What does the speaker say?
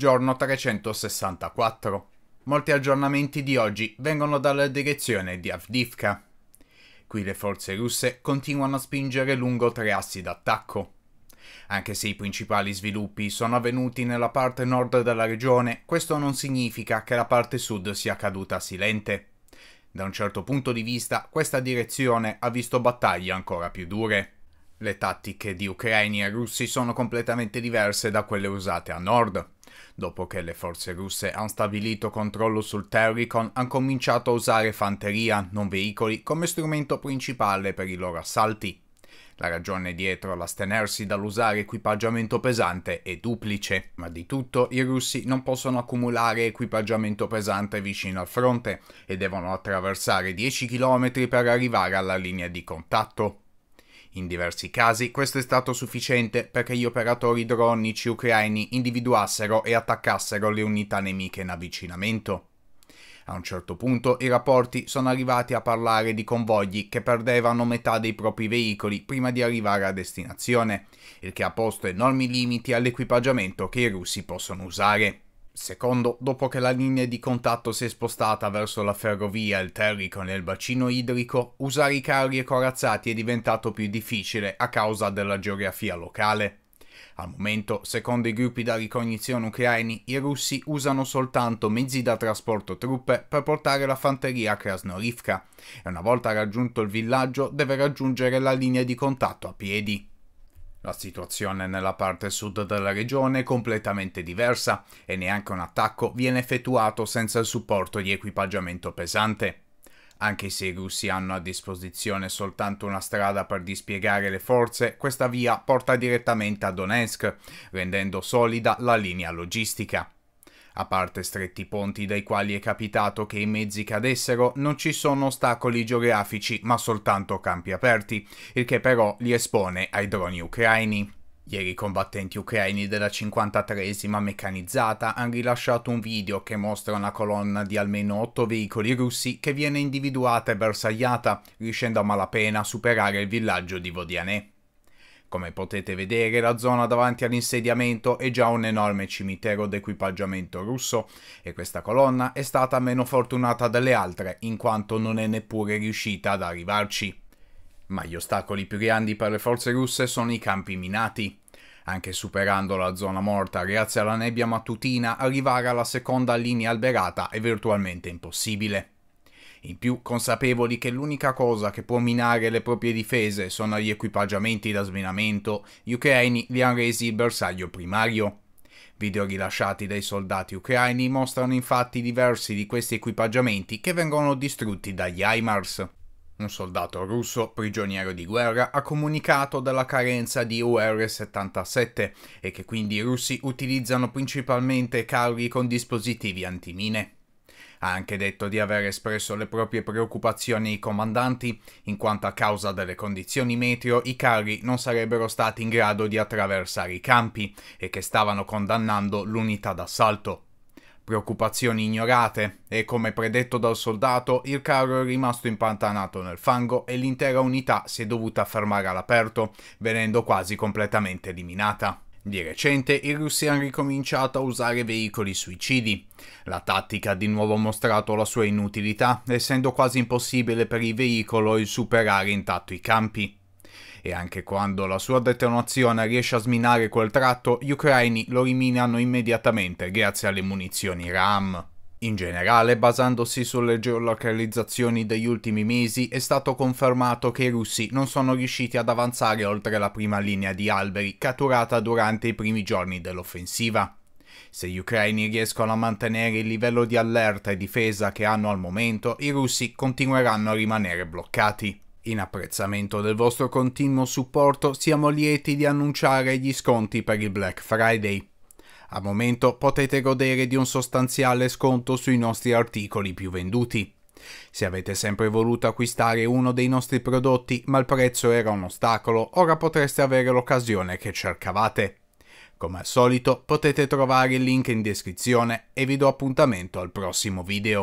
giorno 364. Molti aggiornamenti di oggi vengono dalla direzione di Avdivka. Qui le forze russe continuano a spingere lungo tre assi d'attacco. Anche se i principali sviluppi sono avvenuti nella parte nord della regione, questo non significa che la parte sud sia caduta silente. Da un certo punto di vista, questa direzione ha visto battaglie ancora più dure. Le tattiche di ucraini e russi sono completamente diverse da quelle usate a nord dopo che le forze russe hanno stabilito controllo sul Terricon, hanno cominciato a usare fanteria, non veicoli, come strumento principale per i loro assalti. La ragione dietro l'astenersi dall'usare equipaggiamento pesante è duplice, ma di tutto i russi non possono accumulare equipaggiamento pesante vicino al fronte e devono attraversare 10 km per arrivare alla linea di contatto. In diversi casi questo è stato sufficiente perché gli operatori dronici ucraini individuassero e attaccassero le unità nemiche in avvicinamento. A un certo punto i rapporti sono arrivati a parlare di convogli che perdevano metà dei propri veicoli prima di arrivare a destinazione, il che ha posto enormi limiti all'equipaggiamento che i russi possono usare. Secondo, dopo che la linea di contatto si è spostata verso la ferrovia, il terrico nel bacino idrico, usare i carri e corazzati è diventato più difficile a causa della geografia locale. Al momento, secondo i gruppi da ricognizione ucraini, i russi usano soltanto mezzi da trasporto truppe per portare la fanteria a Krasnorivka e una volta raggiunto il villaggio deve raggiungere la linea di contatto a piedi. La situazione nella parte sud della regione è completamente diversa e neanche un attacco viene effettuato senza il supporto di equipaggiamento pesante. Anche se i russi hanno a disposizione soltanto una strada per dispiegare le forze, questa via porta direttamente a Donetsk, rendendo solida la linea logistica. A parte stretti ponti dai quali è capitato che i mezzi cadessero, non ci sono ostacoli geografici ma soltanto campi aperti, il che però li espone ai droni ucraini. Ieri i combattenti ucraini della 53esima meccanizzata hanno rilasciato un video che mostra una colonna di almeno 8 veicoli russi che viene individuata e bersagliata, riuscendo a malapena a superare il villaggio di Vodianè. Come potete vedere la zona davanti all'insediamento è già un enorme cimitero d'equipaggiamento russo e questa colonna è stata meno fortunata delle altre in quanto non è neppure riuscita ad arrivarci. Ma gli ostacoli più grandi per le forze russe sono i campi minati. Anche superando la zona morta grazie alla nebbia mattutina arrivare alla seconda linea alberata è virtualmente impossibile in più consapevoli che l'unica cosa che può minare le proprie difese sono gli equipaggiamenti da sminamento, gli ucraini li hanno resi il bersaglio primario. Video rilasciati dai soldati ucraini mostrano infatti diversi di questi equipaggiamenti che vengono distrutti dagli HIMARS. Un soldato russo, prigioniero di guerra, ha comunicato della carenza di UR-77 e che quindi i russi utilizzano principalmente carri con dispositivi antimine. Ha anche detto di aver espresso le proprie preoccupazioni ai comandanti, in quanto a causa delle condizioni meteo i carri non sarebbero stati in grado di attraversare i campi e che stavano condannando l'unità d'assalto. Preoccupazioni ignorate e, come predetto dal soldato, il carro è rimasto impantanato nel fango e l'intera unità si è dovuta fermare all'aperto, venendo quasi completamente eliminata. Di recente i russi hanno ricominciato a usare veicoli suicidi. La tattica ha di nuovo mostrato la sua inutilità, essendo quasi impossibile per il veicolo il superare intatto i campi. E anche quando la sua detonazione riesce a sminare quel tratto, gli ucraini lo riminano immediatamente grazie alle munizioni RAM. In generale, basandosi sulle geolocalizzazioni degli ultimi mesi, è stato confermato che i russi non sono riusciti ad avanzare oltre la prima linea di alberi catturata durante i primi giorni dell'offensiva. Se gli ucraini riescono a mantenere il livello di allerta e difesa che hanno al momento, i russi continueranno a rimanere bloccati. In apprezzamento del vostro continuo supporto, siamo lieti di annunciare gli sconti per il Black Friday. Al momento potete godere di un sostanziale sconto sui nostri articoli più venduti. Se avete sempre voluto acquistare uno dei nostri prodotti ma il prezzo era un ostacolo, ora potreste avere l'occasione che cercavate. Come al solito potete trovare il link in descrizione e vi do appuntamento al prossimo video.